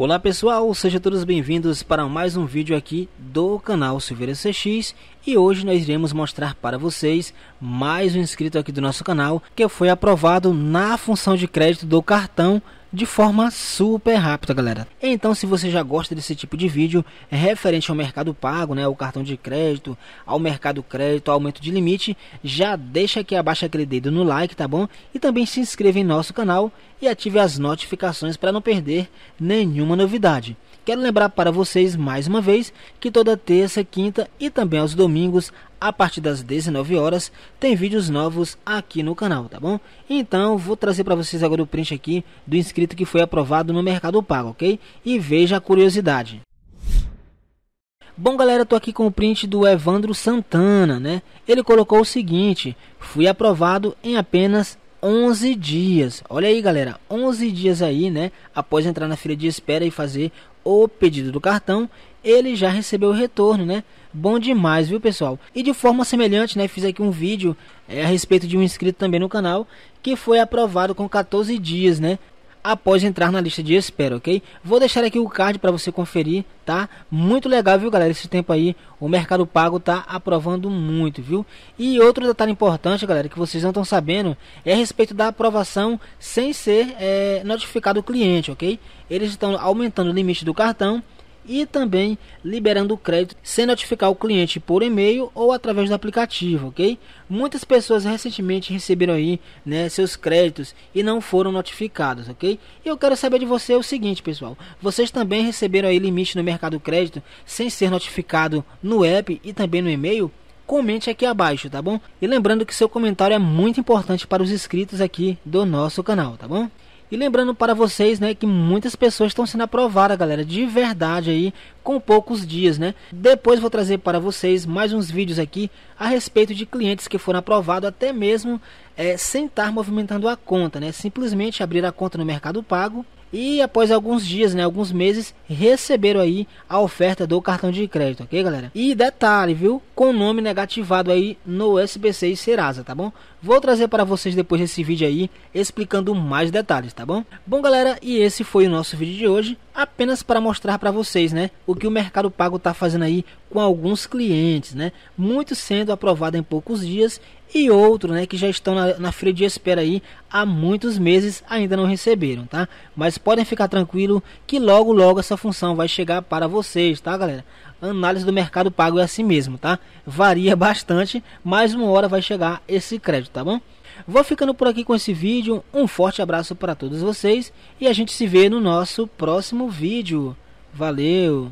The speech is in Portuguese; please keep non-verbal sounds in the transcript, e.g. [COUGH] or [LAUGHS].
Olá pessoal, sejam todos bem-vindos para mais um vídeo aqui do canal Silveira CX e hoje nós iremos mostrar para vocês mais um inscrito aqui do nosso canal que foi aprovado na função de crédito do cartão de forma super rápida, galera. Então, se você já gosta desse tipo de vídeo é referente ao mercado pago, né, ao cartão de crédito, ao mercado crédito, ao aumento de limite, já deixa aqui abaixo aquele dedo no like, tá bom? E também se inscreva em nosso canal e ative as notificações para não perder nenhuma novidade. Quero lembrar para vocês mais uma vez que toda terça, quinta e também aos domingos a partir das 19 horas tem vídeos novos aqui no canal, tá bom? Então vou trazer para vocês agora o print aqui do inscrito que foi aprovado no Mercado Pago, ok? E veja a curiosidade. Bom galera, tô aqui com o print do Evandro Santana, né? Ele colocou o seguinte: fui aprovado em apenas 11 dias. Olha aí, galera, 11 dias aí, né? Após entrar na fila de espera e fazer o pedido do cartão, ele já recebeu o retorno, né? Bom demais, viu, pessoal? E de forma semelhante, né, fiz aqui um vídeo é, a respeito de um inscrito também no canal que foi aprovado com 14 dias, né? após entrar na lista de espera, ok? Vou deixar aqui o card para você conferir, tá? Muito legal, viu, galera? Esse tempo aí, o Mercado Pago tá aprovando muito, viu? E outro detalhe importante, galera, que vocês não estão sabendo, é a respeito da aprovação sem ser é, notificado o cliente, ok? Eles estão aumentando o limite do cartão e também liberando o crédito sem notificar o cliente por e-mail ou através do aplicativo, ok? Muitas pessoas recentemente receberam aí né, seus créditos e não foram notificados, ok? E eu quero saber de você o seguinte, pessoal: vocês também receberam aí limite no mercado crédito sem ser notificado no app e também no e-mail? comente aqui abaixo, tá bom? E lembrando que seu comentário é muito importante para os inscritos aqui do nosso canal, tá bom? E lembrando para vocês, né, que muitas pessoas estão sendo aprovadas, galera, de verdade aí, com poucos dias, né? Depois vou trazer para vocês mais uns vídeos aqui a respeito de clientes que foram aprovados até mesmo é, sem estar movimentando a conta, né? Simplesmente abrir a conta no Mercado Pago e após alguns dias, né, alguns meses, receberam aí a oferta do cartão de crédito, ok, galera? E detalhe, viu? Com o nome negativado aí no SBC e Serasa, tá bom? Vou trazer para vocês depois desse vídeo aí, explicando mais detalhes, tá bom? Bom, galera, e esse foi o nosso vídeo de hoje, apenas para mostrar para vocês, né, o que o Mercado Pago tá fazendo aí com alguns clientes, né? Muitos sendo aprovados em poucos dias e outros, né, que já estão na, na de espera aí há muitos meses ainda não receberam, tá? Mas podem ficar tranquilo que logo logo essa função vai chegar para vocês, tá, galera? Análise do mercado pago é assim mesmo, tá? Varia [LAUGHS] bastante, mas uma hora vai chegar esse crédito, tá bom? Vou ficando por aqui com esse vídeo. Um forte abraço para todos vocês e a gente se vê no nosso próximo vídeo. Valeu!